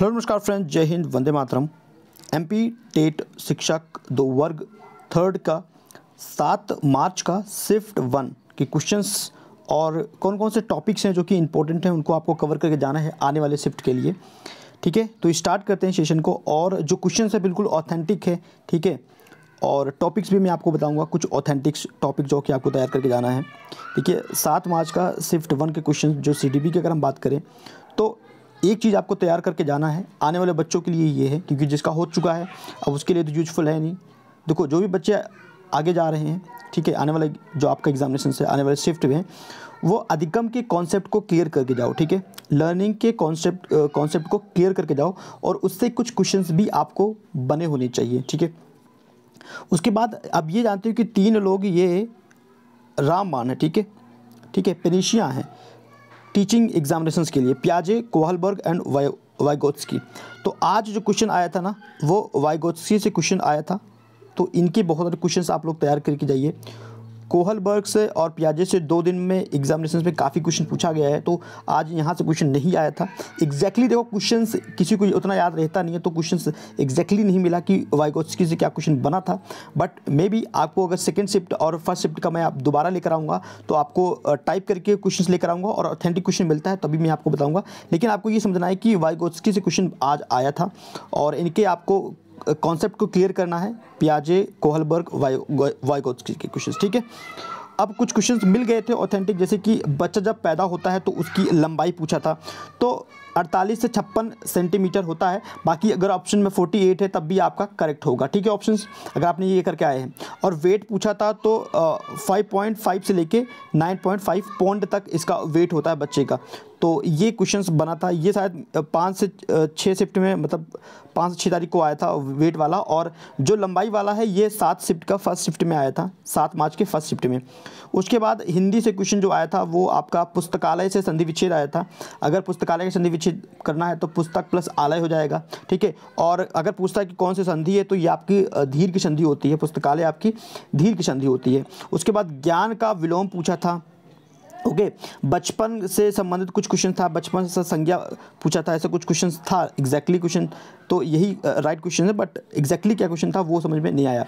hello नमस्कार friends जय हिंद वंदे मातरम एमपी टेट शिक्षक दो वर्ग थर्ड का सात मार्च का शिफ्ट वन के क्वेश्चंस और कौन कौन से टॉपिक्स हैं जो कि इंपॉर्टेंट हैं उनको आपको कवर करके जाना है आने वाले शिफ्ट के लिए ठीक है तो स्टार्ट करते हैं सेशन को और जो क्वेश्चन है बिल्कुल ऑथेंटिक है ठीक है और टॉपिक्स भी मैं आपको बताऊंगा कुछ ऑथेंटिक टॉपिक जो कि आपको तैयार करके जाना है ठीक है सात मार्च का शिफ्ट वन के क्वेश्चन जो सी की अगर हम बात करें तो एक चीज़ आपको तैयार करके जाना है आने वाले बच्चों के लिए ये है क्योंकि जिसका हो चुका है अब उसके लिए तो यूजफुल है नहीं देखो जो भी बच्चे आगे जा रहे हैं ठीक है आने वाले जो आपका एग्जामिनेशन से आने वाले शिफ्ट में वो अधिकम के कॉन्सेप्ट को क्लियर करके जाओ ठीक है लर्निंग के कॉन्सेप्ट कॉन्सेप्ट को क्लियर करके जाओ और उससे कुछ क्वेश्चंस भी आपको बने होने चाहिए ठीक है उसके बाद अब ये जानते हो कि तीन लोग ये राम मान है ठीक है ठीक है पेनिशिया हैं टीचिंग एग्जामिनेशन के लिए प्याजे कोहलबर्ग एंड वाइगोत्सकी तो आज जो क्वेश्चन आया था ना वो वाइगोत्सकी से क्वेश्चन आया था तो इनके बहुत सारे क्वेश्चन आप लोग तैयार करके जाइए कोहलबर्ग से और पियाजे से दो दिन में एग्जामिनेशन में काफ़ी क्वेश्चन पूछा गया है तो आज यहाँ से क्वेश्चन नहीं आया था एग्जैक्टली देखो क्वेश्चन किसी को उतना याद रहता नहीं है तो क्वेश्चन एग्जैक्टली नहीं मिला कि वाइकोस्की से क्या क्वेश्चन बना था बट मे बी आपको अगर सेकेंड शिफ्ट और फर्स्ट शिफ्ट का मैं आप दोबारा लेकर आऊँगा तो आपको टाइप करके क्वेश्चन लेकर आऊँगा और ऑथेंटिक क्वेश्चन मिलता है तभी मैं आपको बताऊँगा लेकिन आपको ये समझना है कि वाइकोस्की से क्वेश्चन आज आया था और इनके आपको कॉन्सेप्ट को क्लियर करना है पियाजे कोहलबर्ग वाइगोत्स्की के क्वेश्चन ठीक है अब कुछ क्वेश्चन मिल गए थे ऑथेंटिक जैसे कि बच्चा जब पैदा होता है तो उसकी लंबाई पूछा था तो अड़तालीस से छप्पन सेंटीमीटर होता है बाकी अगर ऑप्शन में फोर्टी एट है तब भी आपका करेक्ट होगा ठीक है ऑप्शन अगर आपने ये करके आए हैं और वेट पूछा था तो फाइव पॉइंट फाइव से लेके नाइन पॉइंट फाइव पौंड तक इसका वेट होता है बच्चे का तो ये क्वेश्चंस बना था ये शायद पाँच से छः शिफ्ट में मतलब पाँच से छः तारीख को आया था वेट वाला और जो लंबाई वाला है ये सात शिफ्ट का फर्स्ट शिफ्ट में आया था सात मार्च के फर्स्ट शिफ्ट में उसके बाद हिंदी से क्वेश्चन जो आया था वो आपका पुस्तकालय से संधि विच्छेद आया था अगर पुस्तकालय का संधि विच्छेद परिभाषित करना है तो पुस्तक प्लस आलय हो जाएगा ठीक है और अगर पूछता है कि कौन सी संधि है तो ये आपकी धीर की संधि होती है पुस्तकालय आपकी धीर की संधि होती है उसके बाद ज्ञान का विलोम पूछा था ओके बचपन से संबंधित कुछ क्वेश्चन था बचपन से संज्ञा पूछा था ऐसा कुछ क्वेश्चन था एग्जैक्टली क्वेश्चन तो यही राइट क्वेश्चन है बट एग्जैक्टली क्या क्वेश्चन था वो समझ में नहीं आया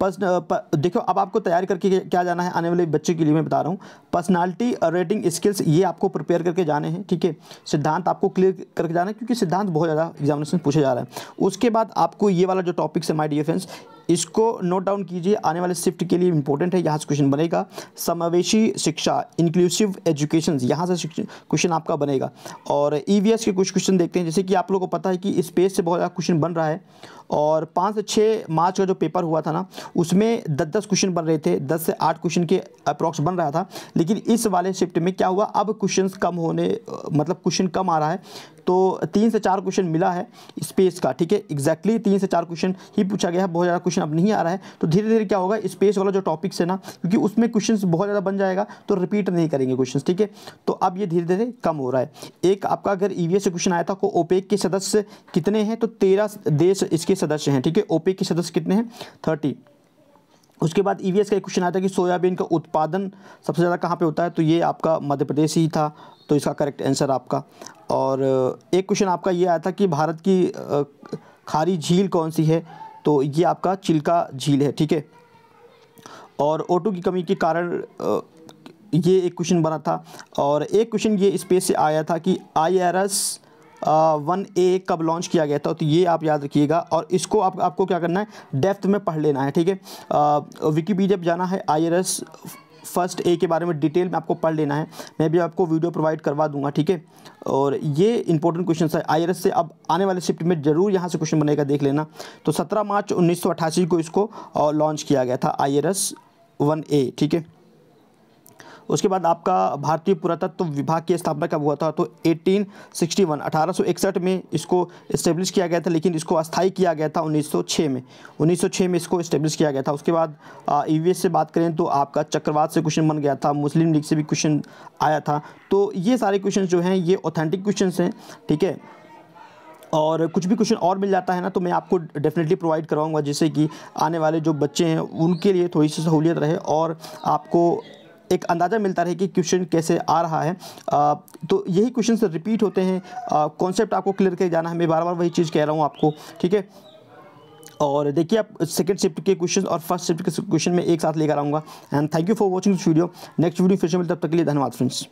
पर्सन देखो अब आपको तैयार करके क्या जाना है आने वाले बच्चे के लिए मैं बता रहा हूँ पर्सनालिटी रेटिंग स्किल्स ये आपको प्रिपेयर करके जाने हैं ठीक है सिद्धांत आपको क्लियर करके जाना है क्योंकि सिद्धांत बहुत ज़्यादा एग्जामिनेशन पूछा जा रहा है उसके बाद आपको ये वाला जो टॉपिक्स है माई डियर फ्रेंड्स इसको नोट डाउन कीजिए आने वाले शिफ्ट के लिए इंपॉर्टेंट है यहाँ से क्वेश्चन बनेगा समावेशी शिक्षा इंक्लूसिव एजुकेशन यहाँ से क्वेश्चन आपका बनेगा और ई e के कुछ क्वेश्चन देखते हैं जैसे कि आप लोगों को पता है कि स्पेस से बहुत ज़्यादा क्वेश्चन बन रहा है और पाँच से छः मार्च का जो पेपर हुआ था ना उसमें दस दस क्वेश्चन बन रहे थे दस से आठ क्वेश्चन के अप्रॉक्स बन रहा था लेकिन इस वाले शिफ्ट में क्या हुआ अब क्वेश्चन कम होने मतलब क्वेश्चन कम आ रहा है तो तीन से चार क्वेश्चन मिला है स्पेस का ठीक है एग्जैक्टली तीन से चार क्वेश्चन ही पूछा गया है बहुत ज़्यादा क्वेश्चन क्वेश्चन अब नहीं आ रहा है तो धीरे धीरे क्या होगा स्पेस वाला जो टॉपिक्स है ना क्योंकि उसमें क्वेश्चन बहुत ज़्यादा बन जाएगा तो रिपीट नहीं करेंगे क्वेश्चन ठीक है तो अब ये धीरे धीरे कम हो रहा है एक आपका अगर ई से क्वेश्चन आया था को तो ओपेक के सदस्य कितने हैं तो तेरह देश इसके सदस्य हैं ठीक है ओपेक के सदस्य कितने हैं थर्टी उसके बाद ईवीएस का एक क्वेश्चन आया था कि सोयाबीन का उत्पादन सबसे ज़्यादा कहाँ पे होता है तो ये आपका मध्य प्रदेश ही था तो इसका करेक्ट आंसर आपका और एक क्वेश्चन आपका ये आया था कि भारत की खारी झील कौन सी है तो ये आपका चिल्का झील है ठीक है और ऑटो की कमी के कारण ये एक क्वेश्चन बना था और एक क्वेश्चन ये स्पेस से आया था कि I R S one A कब लॉन्च किया गया था तो ये आप याद रखिएगा और इसको आप आपको क्या करना है डेप्थ में पढ़ लेना है ठीक है विकीपीडिया पर जाना है I R S first A के बारे में डिटेल में आपको पढ़ लेना है मैं भी आपको वीडियो प्रोवाइड करवा दूंगा ठीक है और ये इंपॉर्टेंट क्वेश्चन है आई से अब आने वाले शिफ्ट में ज़रूर यहाँ से क्वेश्चन बनेगा देख लेना तो सत्रह मार्च उन्नीस को इसको लॉन्च किया गया था आई वन ए ठीक है उसके बाद आपका भारतीय पुरातत्व विभाग की स्थापना कब हुआ था तो 1861 1861 में इसको इस्टेब्लिश किया गया था लेकिन इसको अस्थायी किया गया था 1906 में 1906 में इसको इस्टेब्लिश किया गया था उसके बाद ई e से बात करें तो आपका चक्रवात से क्वेश्चन बन गया था मुस्लिम लीग से भी क्वेश्चन आया था तो ये सारे क्वेश्चन जो हैं ये ऑथेंटिक क्वेश्चन हैं ठीक है और कुछ भी क्वेश्चन और मिल जाता है ना तो मैं आपको डेफिनेटली प्रोवाइड करवाऊंगा जिससे कि आने वाले जो बच्चे हैं उनके लिए थोड़ी सी सहूलियत रहे और आपको एक अंदाज़ा मिलता रहे कि क्वेश्चन कैसे आ रहा है आ, तो यही क्वेश्चन रिपीट होते हैं कॉन्सेप्ट आपको क्लियर कर जाना है मैं बार बार वही चीज़ कह रहा हूँ आपको ठीक है और देखिए आप सेकंड शिफ्ट के क्वेश्चन और फर्स्ट शिफ्ट के क्वेश्चन में एक साथ लेकर आऊँगा and thank you for watching this video next video फिर से मिलता तब तक के लिए धन्यवाद फ्रेंड्स